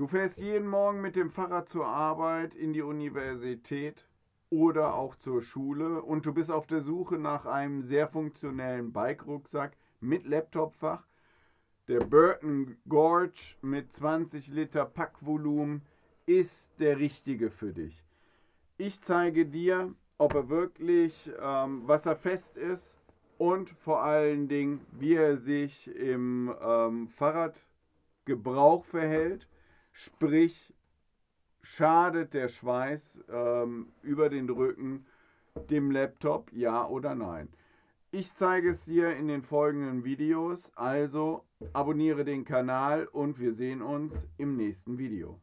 Du fährst jeden Morgen mit dem Fahrrad zur Arbeit, in die Universität oder auch zur Schule und du bist auf der Suche nach einem sehr funktionellen Bike-Rucksack mit Laptopfach. Der Burton Gorge mit 20 Liter Packvolumen ist der richtige für dich. Ich zeige dir, ob er wirklich ähm, wasserfest ist und vor allen Dingen, wie er sich im ähm, Fahrradgebrauch verhält Sprich, schadet der Schweiß ähm, über den Rücken dem Laptop, ja oder nein? Ich zeige es dir in den folgenden Videos, also abonniere den Kanal und wir sehen uns im nächsten Video.